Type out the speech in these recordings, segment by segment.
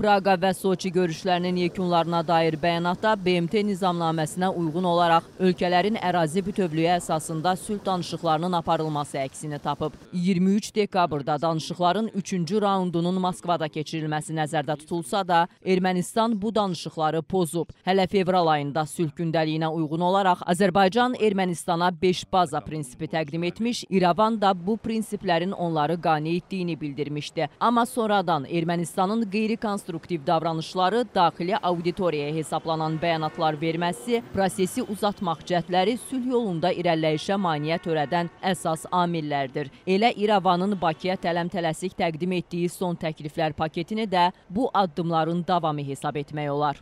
Praqa və Soçi görüşlərinin yekunlarına dair bəyanatda BMT nizamnaməsinə uyğun olaraq ölkələrin ərazi bütövlüyü əsasında sülh danışıqlarının aparılması əksini tapıb. 23 dekabrda danışıqların 3-cü raundunun Moskvada keçirilməsi nəzərdə tutulsa da, Ermənistan bu danışıqları pozub. Hələ fevral ayında sülh gündəliyinə uyğun olaraq Azərbaycan Ermənistana 5 baza prinsipi təqdim etmiş, İravan da bu prinsiplərin onları qane etdiyini bildirmişdi. Amma sonradan Ermənistanın qeyri-konstitusiyalarını obstruktiv davranışları, daxili auditoriyaya hesablanan bəyanatlar verməsi, prosesi uzatmaq cəhdləri sülh yolunda irəliləyişə maneə törədən əsas amillərdir. Elə İrəvanın Bakıya tələmtələsik təqdim etdiyi son təkliflər paketini də bu addımların davamı hesab etmək olar.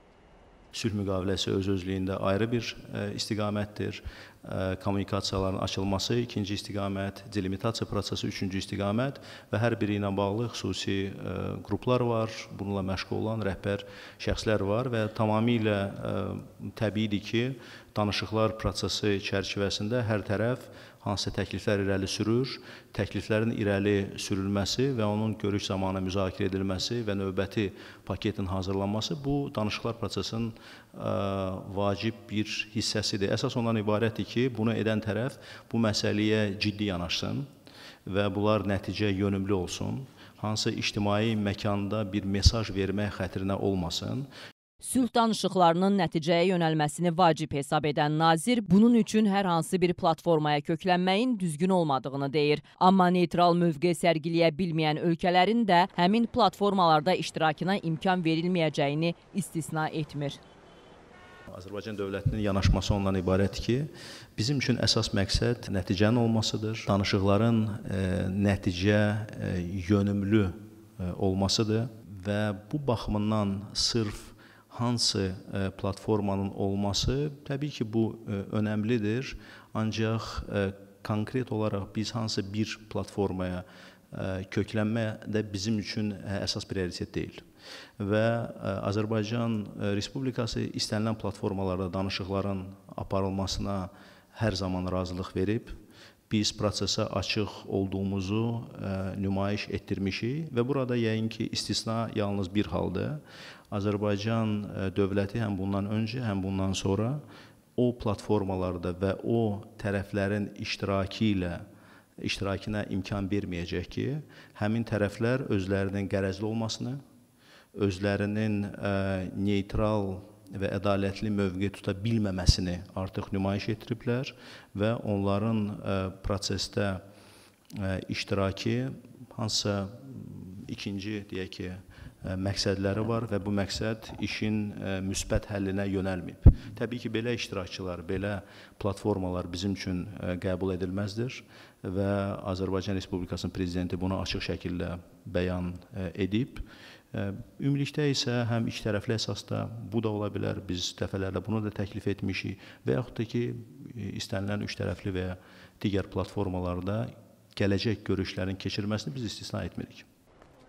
Sülh müqaviləsi öz-özlüyündə ayrı bir e, istiqamətdir. E, kommunikasiyaların açılması, ikinci istiqamət, delimitasiya prosesi, üçüncü istiqamət və hər biri ilə bağlı xüsusi e, qruplar var, bununla məşğul olan rəhbər şəxslər var və tamamilə e, təbiidir ki, danışıqlar prosesi çərçivəsində hər tərəf hansısa təkliflər irəli sürür, təkliflərin irəli sürülməsi və onun görüş zamanı müzakirə edilməsi və növbəti paketin hazırlanması bu danışıqlar prosesinin vacib bir hissəsidir. Əsas ondan ibarətdir ki, bunu edən tərəf bu məsələyə ciddi yanaşsın və bunlar nəticə yönümlü olsun. Hansı ictimai məkanda bir mesaj vermək xətrinə olmasın. Sülh danışıqlarının nəticəyə yönəlməsini vacib hesab edən nazir bunun üçün hər hansı bir platformaya köklənməyin düzgün olmadığını deyir. Amma neytral mövqe sərgiləyə bilməyən ölkələrin də həmin platformalarda iştirakına imkan verilməyəcəyini istisna etmir. Azərbaycan dövlətinin yanaşması ondan ibarətdir ki, bizim üçün əsas məqsəd nəticənin olmasıdır. Danışıqların e, nəticə e, yönümlü e, olmasıdır və bu baxımdan sırf hansı e, platformanın olması təbii ki, bu e, önəmlidir. Ancaq e, konkret olaraq biz hansı bir platformaya köklənmə də bizim üçün e, əsas prioritet deyil. Və e, Azərbaycan e, Respublikası istənilən platformalarda danışıqların aparılmasına hər zaman razılıq verib. Biz prosesə açıq olduğumuzu ə, nümayiş etdirmişik və burada yəqin ki, istisna yalnız bir haldır. Azərbaycan dövləti həm bundan öncə, həm bundan sonra o platformalarda və o tərəflərin iştirakı ilə iştirakına imkan verməyəcək ki, həmin tərəflər özlərinin qərəzli olmasını, özlərinin ə, e, neytral və ədalətli mövqe tuta bilməməsini artıq nümayiş etdiriblər və onların ə, e, prosesdə ə, e, iştiraki hansısa ikinci deyək ki, E, məqsədləri var və bu məqsəd işin e, müsbət həllinə yönəlməyib. Təbii ki, belə iştirakçılar, belə platformalar bizim üçün e, qəbul edilməzdir və Azərbaycan Respublikasının prezidenti bunu açıq şəkildə bəyan edib. Ümumilikdə isə həm iki tərəfli əsasda bu da ola bilər, biz dəfələrlə bunu da təklif etmişik və yaxud da ki, istənilən üç tərəfli və ya digər platformalarda gələcək görüşlərin keçirilməsini biz istisna etmirik.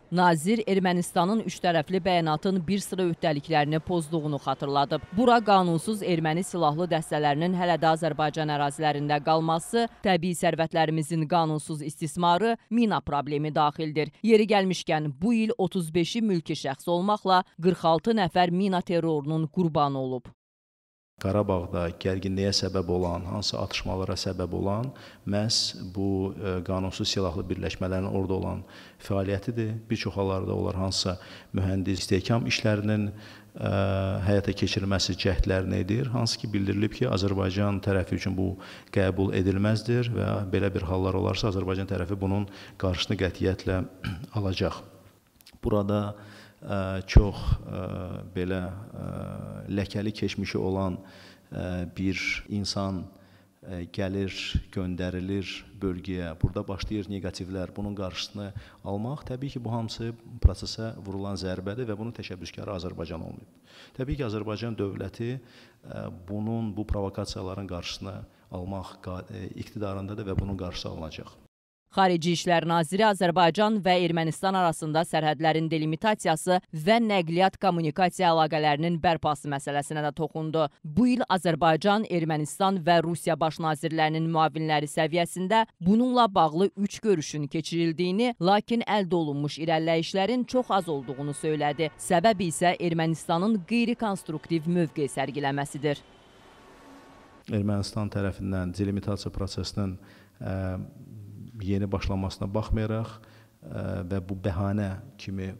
Nazir Ermənistanın üçtərəfli bəyanatın bir sıra öhdəliklərini pozduğunu xatırladıb. Bura qanunsuz erməni silahlı dəstələrinin hələ də Azərbaycan ərazilərində qalması, təbii sərvətlərimizin qanunsuz istismarı, mina problemi daxildir. Yeri gəlmişkən, bu il 35-i mülki şəxs olmaqla 46 nəfər mina terrorunun qurbanı olub. Qarabağda gərginliyə səbəb olan, hansı atışmalara səbəb olan məhz bu e, qanunsuz silahlı birləşmələrin orada olan fəaliyyətidir. Bir çox hallarda onlar hansısa mühəndis istehkam işlərinin ə, e, həyata keçirilməsi cəhdlərini edir. Hansı ki bildirilib ki, Azərbaycan tərəfi üçün bu qəbul edilməzdir və belə bir hallar olarsa Azərbaycan tərəfi bunun qarşısını qətiyyətlə alacaq. Burada ə, çox ə, belə ə, ləkəli keçmişi olan ə, bir insan ə, gəlir, göndərilir bölgəyə. Burada başlayır neqativlər. Bunun qarşısını almaq təbii ki, bu hamısı prosesə vurulan zərbədir və bunun təşəbbüskarı Azərbaycan olmayıb. Təbii ki, Azərbaycan dövləti ə, bunun bu provokasiyaların qarşısını almaq iqtidarındadır və bunun qarşısı alınacaq. Xarici İşlər naziri Azərbaycan və Ermənistan arasında sərhədlərin delimitasiyası və nəqliyyat-kommunikasiya əlaqələrinin bərpası məsələsinə də toxundu. Bu il Azərbaycan, Ermənistan və Rusiya baş nazirlərinin müavinləri səviyyəsində bununla bağlı 3 görüşün keçirildiyini, lakin əldə olunmuş irəliləyişlərin çox az olduğunu söylədi. Səbəb isə Ermənistanın qeyri-konstruktiv mövqe sərgiləməsidir. Ermənistan tərəfindən delimitasiya prosesinin ə, yeni başlamasına baxmayaraq e, və bu bəhanə kimi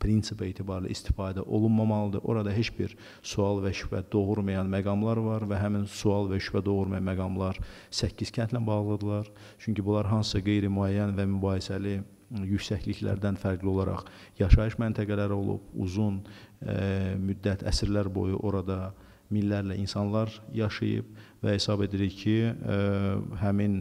prinsipə etibarlı istifadə olunmamalıdır. Orada heç bir sual və şübhə doğurmayan məqamlar var və həmin sual və şübhə doğurmayan məqamlar 8 kəndlə bağlıdırlar. Çünki bunlar hansısa qeyri-müəyyən və mübahisəli yüksəkliklərdən fərqli olaraq yaşayış məntəqələri olub, uzun e, müddət əsrlər boyu orada millərlə insanlar yaşayıb və hesab edirik ki, e, həmin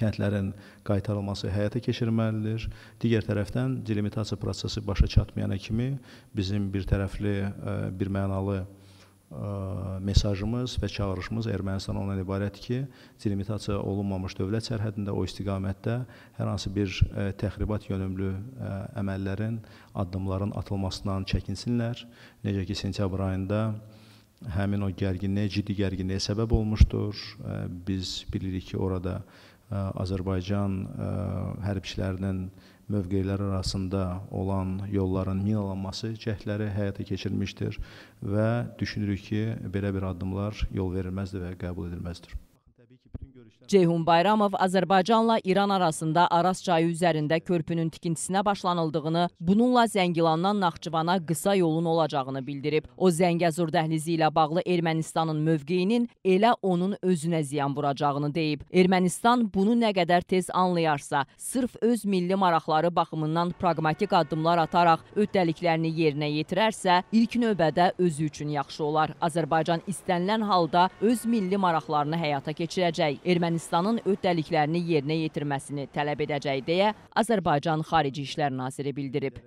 kəndlərin qaytarılması həyata keçirilməlidir. Digər tərəfdən delimitasiya prosesi başa çatmayana kimi bizim birtərəfli, e, birmənalı e, mesajımız və çağırışımız Ermənistana ondan ibarətdir ki, delimitasiya olunmamış dövlət sərhədində o istiqamətdə hər hansı bir e, təxribat yönümlü əməllərin, addımların atılmasından çəkinsinlər. Necə ki, sentyabr ayında həmin o gərginliyə, ciddi gərginliyə səbəb olmuşdur. Biz bilirik ki, orada Azərbaycan hərbçilərinin mövqeləri arasında olan yolların minalanması cəhdləri həyata keçirilmişdir və düşünürük ki, belə bir addımlar yolverilməzdir və qəbul edilməzdir. Ceyhun Bayramov Azərbaycanla İran arasında Aras çayı üzərində körpünün tikintisinə başlanıldığını, bununla Zəngilandan Naxçıvana qısa yolun olacağını bildirib. O Zəngəzur dəhlizi ilə bağlı Ermənistanın mövqeyinin elə onun özünə ziyan vuracağını deyib. Ermənistan bunu nə qədər tez anlayarsa, sırf öz milli maraqları baxımından praqmatik addımlar ataraq öhdəliklərini yerinə yetirərsə, ilk növbədə özü üçün yaxşı olar. Azərbaycan istənilən halda öz milli maraqlarını həyata keçirəcək. Ermənistan Ermənistanın öhdəliklərini yerinə yetirməsini tələb edəcək deyə Azərbaycan Xarici İşlər naziri bildirib.